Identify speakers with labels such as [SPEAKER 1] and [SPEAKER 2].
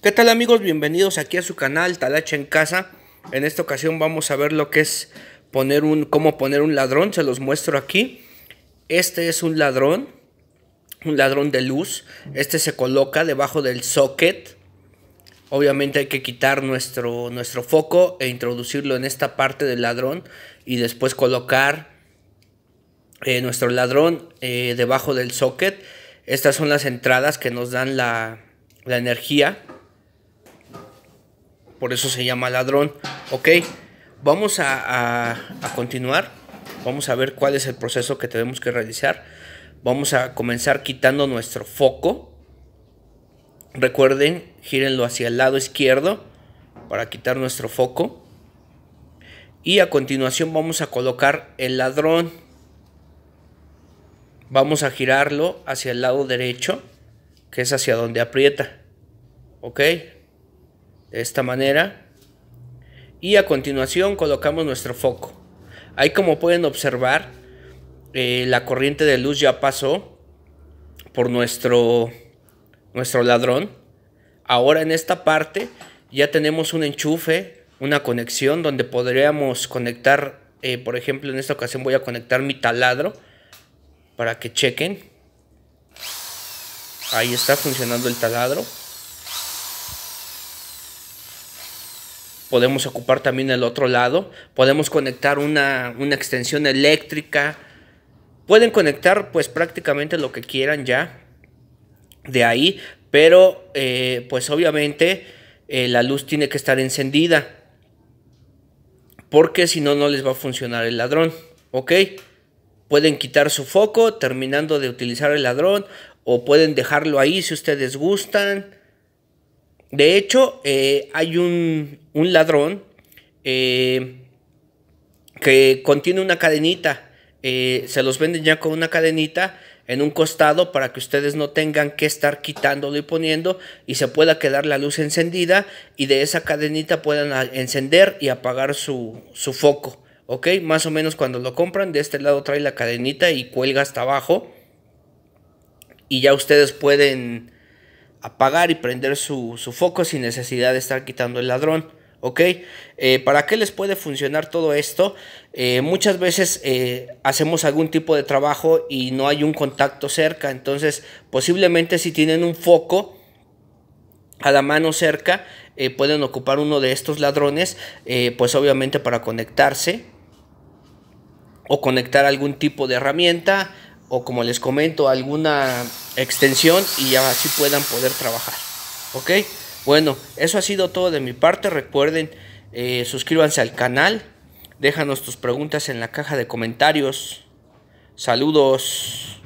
[SPEAKER 1] ¿Qué tal amigos? Bienvenidos aquí a su canal Talacha en Casa. En esta ocasión vamos a ver lo que es poner un, cómo poner un ladrón. Se los muestro aquí. Este es un ladrón, un ladrón de luz. Este se coloca debajo del socket. Obviamente hay que quitar nuestro, nuestro foco e introducirlo en esta parte del ladrón y después colocar eh, nuestro ladrón eh, debajo del socket. Estas son las entradas que nos dan la, la energía por eso se llama ladrón. Ok, vamos a, continuar, vamos a ver cuál es el proceso que tenemos que realizar. Vamos a comenzar quitando nuestro foco. Recuerden, gírenlo hacia el lado izquierdo para quitar nuestro foco. Y a continuación vamos a colocar el ladrón. Vamos a girarlo hacia el lado derecho, que es hacia donde aprieta. ¿Ok? de esta manera. Y a continuación colocamos nuestro foco. Ahí como pueden observar, eh, la corriente de luz ya pasó por nuestro, nuestro ladrón. Ahora en esta parte ya tenemos un enchufe, una conexión donde podríamos conectar, eh, por ejemplo en esta ocasión voy a conectar mi taladro para que chequen. Ahí está funcionando el taladro. podemos ocupar también el otro lado, podemos conectar una, extensión eléctrica, pueden conectar pues prácticamente lo que quieran ya de ahí, pero eh, pues obviamente eh, la luz tiene que estar encendida, porque si no, no les va a funcionar el ladrón, ¿ok? Pueden quitar su foco terminando de utilizar el ladrón o pueden dejarlo ahí si ustedes gustan de hecho, eh, hay un, ladrón eh, que contiene una cadenita. Eh, se los venden ya con una cadenita en un costado para que ustedes no tengan que estar quitándolo y poniendo y se pueda quedar la luz encendida y de esa cadenita puedan encender y apagar su, su foco. ¿Ok? Más o menos cuando lo compran, de este lado trae la cadenita y cuelga hasta abajo y ya ustedes pueden apagar y prender su, foco sin necesidad de estar quitando el ladrón. ¿Ok? Eh, ¿Para qué les puede funcionar todo esto? Eh, muchas veces eh, hacemos algún tipo de trabajo y no hay un contacto cerca. Entonces, posiblemente si tienen un foco a la mano cerca, pueden ocupar uno de estos ladrones, pues obviamente para conectarse o conectar algún tipo de herramienta o como les comento, alguna extensión y así puedan poder trabajar. ¿Ok? Bueno, eso ha sido todo de mi parte. Recuerden, eh, suscríbanse al canal. Déjanos tus preguntas en la caja de comentarios. Saludos.